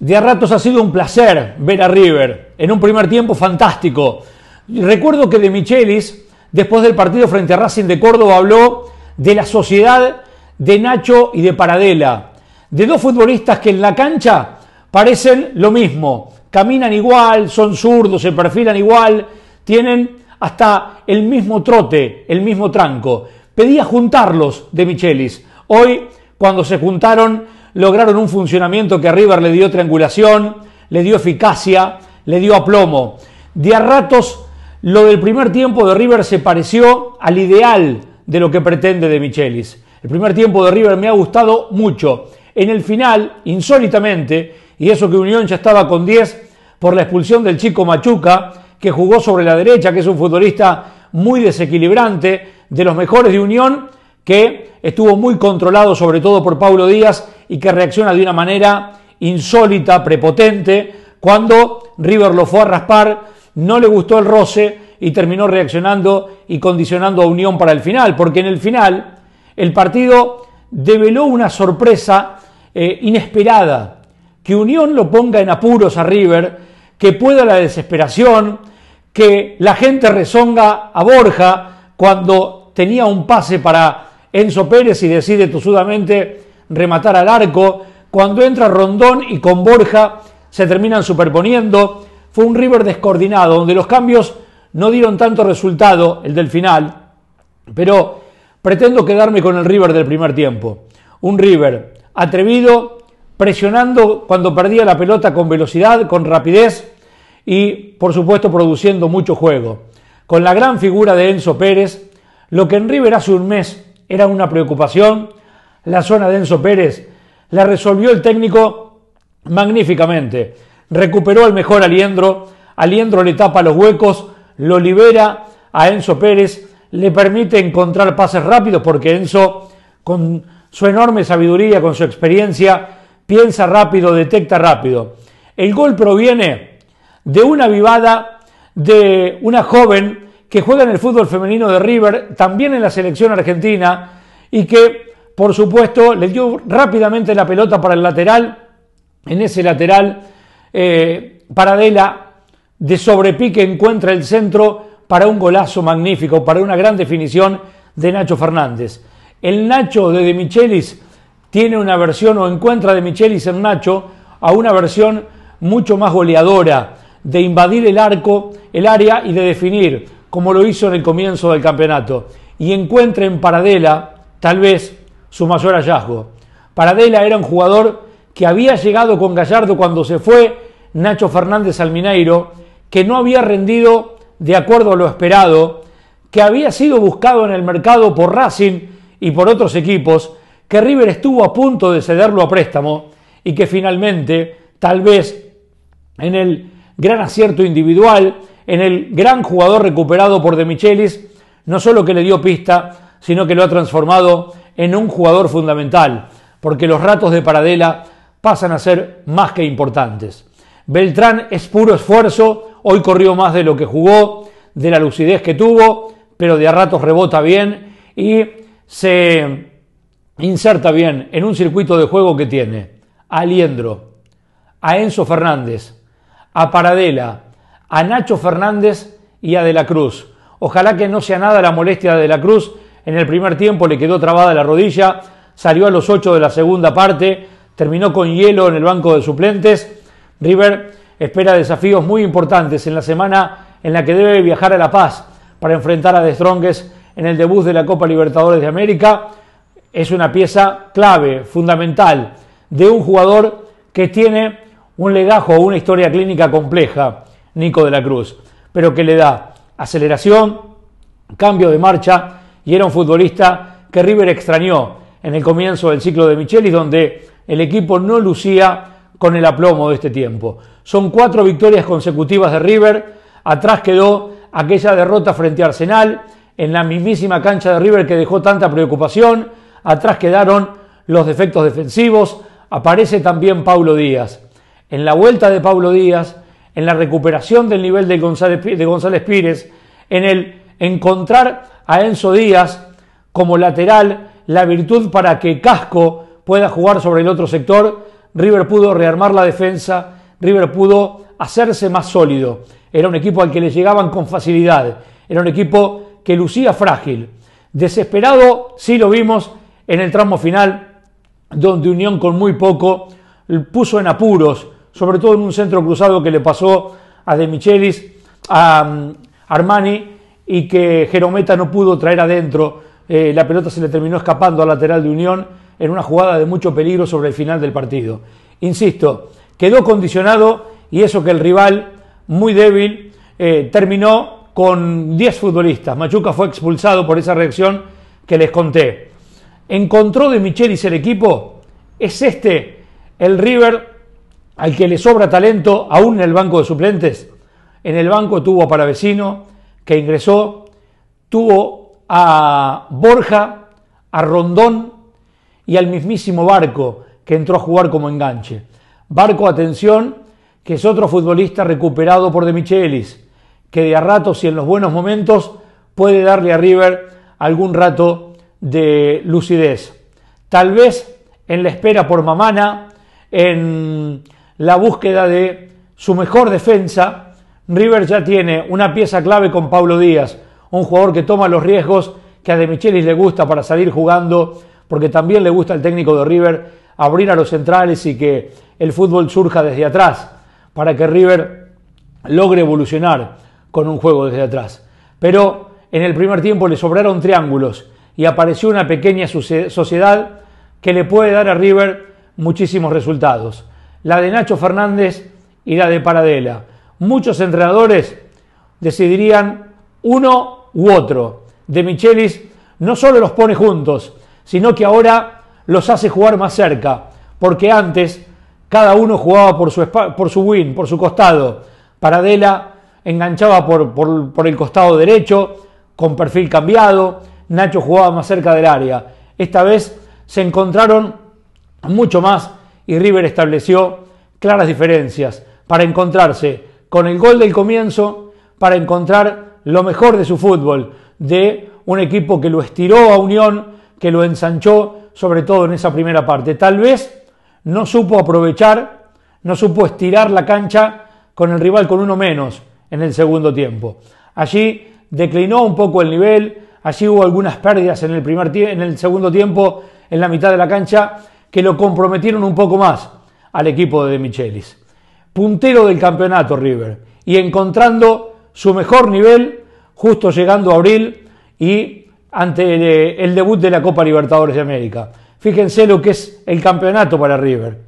De a ratos ha sido un placer ver a River en un primer tiempo fantástico. Recuerdo que de Michelis, después del partido frente a Racing de Córdoba, habló de la sociedad de Nacho y de Paradela, de dos futbolistas que en la cancha parecen lo mismo, caminan igual, son zurdos, se perfilan igual, tienen hasta el mismo trote, el mismo tranco. Pedía juntarlos de Michelis. Hoy, cuando se juntaron, lograron un funcionamiento que a River le dio triangulación, le dio eficacia, le dio aplomo. De a ratos, lo del primer tiempo de River se pareció al ideal de lo que pretende de Michelis. El primer tiempo de River me ha gustado mucho. En el final, insólitamente, y eso que Unión ya estaba con 10 por la expulsión del chico Machuca, que jugó sobre la derecha, que es un futbolista muy desequilibrante, de los mejores de Unión, que estuvo muy controlado sobre todo por Pablo Díaz y que reacciona de una manera insólita, prepotente, cuando River lo fue a raspar, no le gustó el roce y terminó reaccionando y condicionando a Unión para el final, porque en el final el partido develó una sorpresa eh, inesperada, que Unión lo ponga en apuros a River, que pueda la desesperación, que la gente rezonga a Borja cuando tenía un pase para Enzo Pérez y decide tosudamente rematar al arco. Cuando entra Rondón y con Borja se terminan superponiendo. Fue un River descoordinado, donde los cambios no dieron tanto resultado, el del final, pero pretendo quedarme con el River del primer tiempo. Un River atrevido, presionando cuando perdía la pelota con velocidad, con rapidez y, por supuesto, produciendo mucho juego. Con la gran figura de Enzo Pérez, lo que en River hace un mes era una preocupación, la zona de Enzo Pérez, la resolvió el técnico magníficamente. Recuperó al mejor Aliendro, Aliendro le tapa los huecos, lo libera a Enzo Pérez, le permite encontrar pases rápidos porque Enzo, con su enorme sabiduría, con su experiencia, piensa rápido, detecta rápido. El gol proviene de una vivada de una joven que juega en el fútbol femenino de River, también en la selección argentina, y que por supuesto, le dio rápidamente la pelota para el lateral. En ese lateral, eh, Paradela de sobrepique encuentra el centro para un golazo magnífico, para una gran definición de Nacho Fernández. El Nacho de De Michelis tiene una versión o encuentra De Michelis en Nacho a una versión mucho más goleadora de invadir el arco, el área y de definir, como lo hizo en el comienzo del campeonato. Y encuentra en Paradela, tal vez, su mayor hallazgo. Paradela era un jugador que había llegado con Gallardo cuando se fue Nacho Fernández al Mineiro, que no había rendido de acuerdo a lo esperado, que había sido buscado en el mercado por Racing y por otros equipos, que River estuvo a punto de cederlo a préstamo y que finalmente, tal vez en el gran acierto individual, en el gran jugador recuperado por De Michelis, no solo que le dio pista, sino que lo ha transformado en un jugador fundamental, porque los ratos de Paradela pasan a ser más que importantes. Beltrán es puro esfuerzo, hoy corrió más de lo que jugó, de la lucidez que tuvo, pero de a ratos rebota bien y se inserta bien en un circuito de juego que tiene a Liendro, a Enzo Fernández, a Paradela, a Nacho Fernández y a De la Cruz. Ojalá que no sea nada la molestia de De la Cruz, en el primer tiempo le quedó trabada la rodilla, salió a los 8 de la segunda parte, terminó con hielo en el banco de suplentes. River espera desafíos muy importantes en la semana en la que debe viajar a La Paz para enfrentar a De Strongest en el debut de la Copa Libertadores de América. Es una pieza clave, fundamental, de un jugador que tiene un legajo o una historia clínica compleja, Nico de la Cruz, pero que le da aceleración, cambio de marcha, y era un futbolista que River extrañó en el comienzo del ciclo de Michelis, donde el equipo no lucía con el aplomo de este tiempo. Son cuatro victorias consecutivas de River, atrás quedó aquella derrota frente a Arsenal, en la mismísima cancha de River que dejó tanta preocupación, atrás quedaron los defectos defensivos, aparece también Paulo Díaz. En la vuelta de Paulo Díaz, en la recuperación del nivel de González, de González Pires, en el encontrar a Enzo Díaz como lateral, la virtud para que Casco pueda jugar sobre el otro sector, River pudo rearmar la defensa, River pudo hacerse más sólido. Era un equipo al que le llegaban con facilidad, era un equipo que lucía frágil. Desesperado, sí lo vimos en el tramo final, donde Unión con muy poco puso en apuros, sobre todo en un centro cruzado que le pasó a De Michelis, a mm, Armani y que Jerometa no pudo traer adentro. Eh, la pelota se le terminó escapando al lateral de Unión en una jugada de mucho peligro sobre el final del partido. Insisto, quedó condicionado y eso que el rival, muy débil, eh, terminó con 10 futbolistas. Machuca fue expulsado por esa reacción que les conté. ¿Encontró de Michelis el equipo? ¿Es este el River al que le sobra talento aún en el banco de suplentes? En el banco tuvo para vecino que ingresó, tuvo a Borja, a Rondón y al mismísimo Barco, que entró a jugar como enganche. Barco, atención, que es otro futbolista recuperado por De Michelis, que de a ratos y en los buenos momentos puede darle a River algún rato de lucidez. Tal vez en la espera por Mamana, en la búsqueda de su mejor defensa, River ya tiene una pieza clave con Pablo Díaz, un jugador que toma los riesgos que a De Michelis le gusta para salir jugando, porque también le gusta al técnico de River abrir a los centrales y que el fútbol surja desde atrás, para que River logre evolucionar con un juego desde atrás. Pero en el primer tiempo le sobraron triángulos y apareció una pequeña sociedad que le puede dar a River muchísimos resultados. La de Nacho Fernández y la de Paradela muchos entrenadores decidirían uno u otro. De Michelis no solo los pone juntos, sino que ahora los hace jugar más cerca, porque antes cada uno jugaba por su, por win, por su costado. Paradela enganchaba por el costado derecho, con perfil cambiado, Nacho jugaba más cerca del área. Esta vez se encontraron mucho más y River estableció claras diferencias para encontrarse con el gol del comienzo para encontrar lo mejor de su fútbol, de un equipo que lo estiró a Unión, que lo ensanchó, sobre todo en esa primera parte. Tal vez no supo aprovechar, no supo estirar la cancha con el rival con uno menos en el segundo tiempo. Allí declinó un poco el nivel, allí hubo algunas pérdidas en el, primer en el segundo tiempo, en la mitad de la cancha, que lo comprometieron un poco más al equipo de Michelis puntero del campeonato River y encontrando su mejor nivel justo llegando a abril y ante eh, el, debut de la Copa Libertadores de América. Fíjense lo que es el campeonato para River.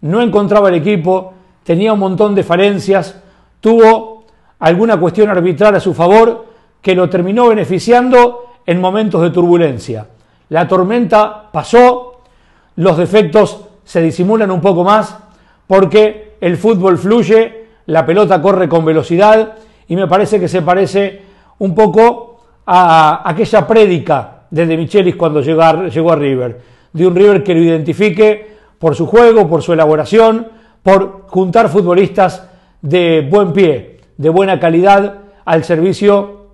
No encontraba el equipo, tenía un montón de falencias, tuvo alguna cuestión arbitral a su favor que lo terminó beneficiando en momentos de turbulencia. La tormenta pasó, los defectos se disimulan un poco más porque el fútbol fluye, la pelota corre con velocidad y me parece que se parece un poco a aquella prédica de Michelis cuando llegó llegó a River, de un River que lo identifique por su juego, por su elaboración, por juntar futbolistas de buen pie, de buena calidad, al servicio,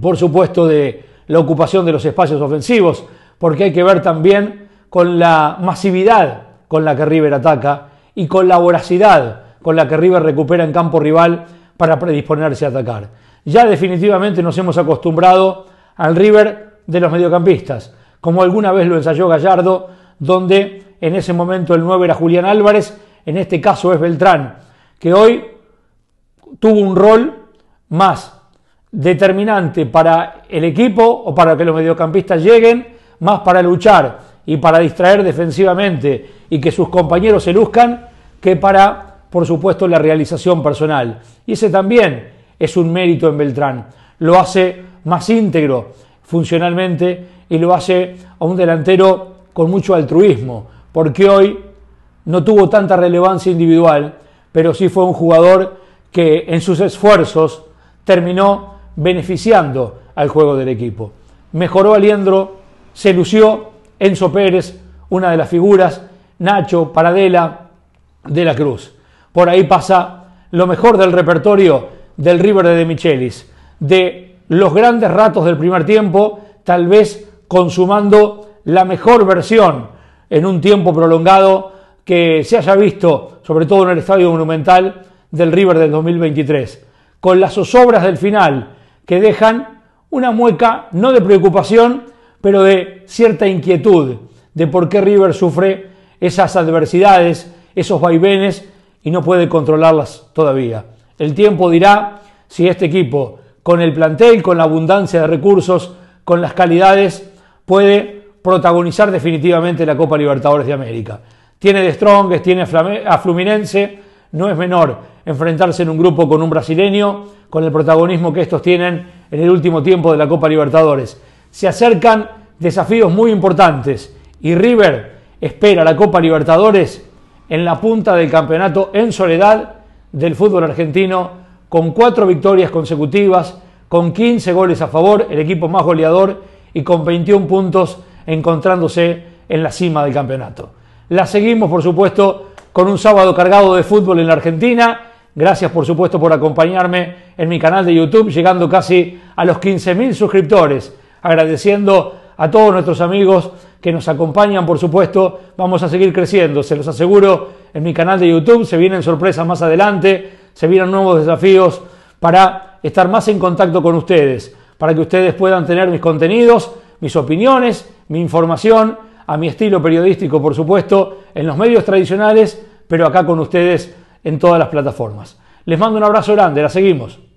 por supuesto, de la ocupación de los espacios ofensivos, porque hay que ver también con la masividad con la que River ataca y con la voracidad con la que River recupera en campo rival para predisponerse a atacar. Ya definitivamente nos hemos acostumbrado al River de los mediocampistas, como alguna vez lo ensayó Gallardo, donde en ese momento el 9 era Julián Álvarez, en este caso es Beltrán, que hoy tuvo un rol más determinante para el equipo o para que los mediocampistas lleguen, más para luchar y para distraer defensivamente y que sus compañeros se luzcan que para, por supuesto, la realización personal. Y ese también es un mérito en Beltrán. Lo hace más íntegro funcionalmente y lo hace a un delantero con mucho altruismo, porque hoy no tuvo tanta relevancia individual, pero sí fue un jugador que en sus esfuerzos terminó beneficiando al juego del equipo. Mejoró Aliendro, se lució Enzo Pérez, una de las figuras, Nacho, Paradela, De la Cruz. Por ahí pasa lo mejor del repertorio del River de, de Michelis, de los grandes ratos del primer tiempo, tal vez consumando la mejor versión en un tiempo prolongado que se haya visto, sobre todo en el Estadio Monumental del River del 2023, con las zozobras del final que dejan una mueca no de preocupación, pero de cierta inquietud de por qué River sufre esas adversidades, esos vaivenes y no puede controlarlas todavía. El tiempo dirá si este equipo, con el plantel, con la abundancia de recursos, con las calidades, puede protagonizar definitivamente la Copa Libertadores de América. Tiene de Strong, tiene a Fluminense, no es menor enfrentarse en un grupo con un brasileño, con el protagonismo que estos tienen en el último tiempo de la Copa Libertadores se acercan desafíos muy importantes y River espera la Copa Libertadores en la punta del campeonato en soledad del fútbol argentino con cuatro victorias consecutivas, con 15 goles a favor, el equipo más goleador y con 21 puntos encontrándose en la cima del campeonato. La seguimos, por supuesto, con un sábado cargado de fútbol en la Argentina. Gracias, por supuesto, por acompañarme en mi canal de YouTube, llegando casi a los 15.000 suscriptores agradeciendo a todos nuestros amigos que nos acompañan, por supuesto, vamos a seguir creciendo, se los aseguro, en mi canal de YouTube se vienen sorpresas más adelante, se vienen nuevos desafíos para estar más en contacto con ustedes, para que ustedes puedan tener mis contenidos, mis opiniones, mi información, a mi estilo periodístico, por supuesto, en los medios tradicionales, pero acá con ustedes en todas las plataformas. Les mando un abrazo grande, la seguimos.